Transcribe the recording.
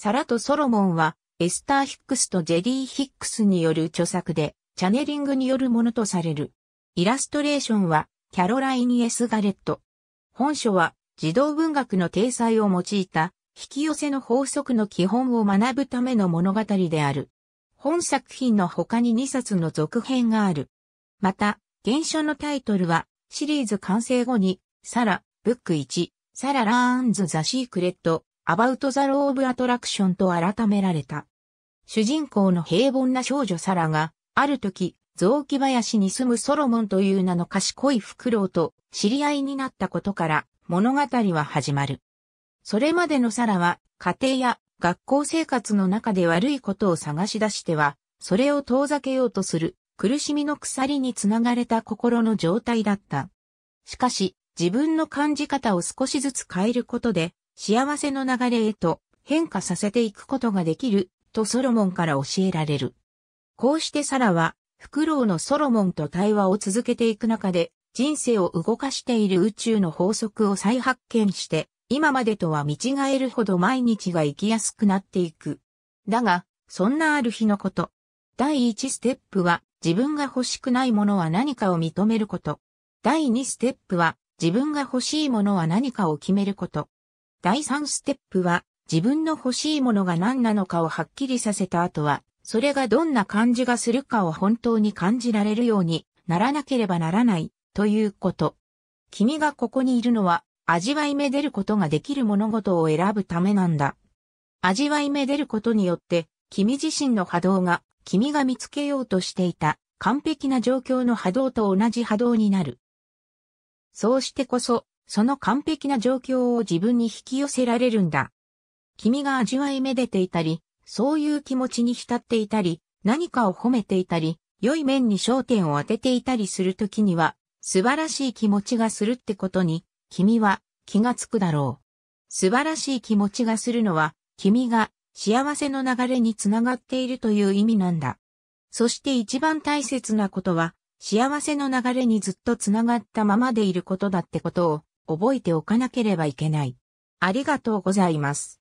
サラとソロモンは、エスター・ヒックスとジェリー・ヒックスによる著作で、チャネリングによるものとされる。イラストレーションは、キャロライン・エス・ガレット。本書は、児童文学の体裁を用いた、引き寄せの法則の基本を学ぶための物語である。本作品の他に2冊の続編がある。また、原書のタイトルは、シリーズ完成後に、サラ、ブック1、サラ・ラーンズ・ザ・シークレット、About the Law of Attraction と改められた。主人公の平凡な少女サラが、ある時、雑木林に住むソロモンという名の賢いフクロウと知り合いになったことから物語は始まる。それまでのサラは家庭や学校生活の中で悪いことを探し出しては、それを遠ざけようとする苦しみの鎖につながれた心の状態だった。しかし、自分の感じ方を少しずつ変えることで、幸せの流れへと変化させていくことができるとソロモンから教えられる。こうしてサラは、フクロウのソロモンと対話を続けていく中で、人生を動かしている宇宙の法則を再発見して、今までとは見違えるほど毎日が生きやすくなっていく。だが、そんなある日のこと。第1ステップは、自分が欲しくないものは何かを認めること。第2ステップは、自分が欲しいものは何かを決めること。第3ステップは、自分の欲しいものが何なのかをはっきりさせた後は、それがどんな感じがするかを本当に感じられるようにならなければならないということ。君がここにいるのは、味わいめでることができる物事を選ぶためなんだ。味わいめでることによって、君自身の波動が、君が見つけようとしていた完璧な状況の波動と同じ波動になる。そうしてこそ、その完璧な状況を自分に引き寄せられるんだ。君が味わいめでていたり、そういう気持ちに浸っていたり、何かを褒めていたり、良い面に焦点を当てていたりするときには、素晴らしい気持ちがするってことに、君は気がつくだろう。素晴らしい気持ちがするのは、君が幸せの流れにつながっているという意味なんだ。そして一番大切なことは、幸せの流れにずっとつながったままでいることだってことを覚えておかなければいけない。ありがとうございます。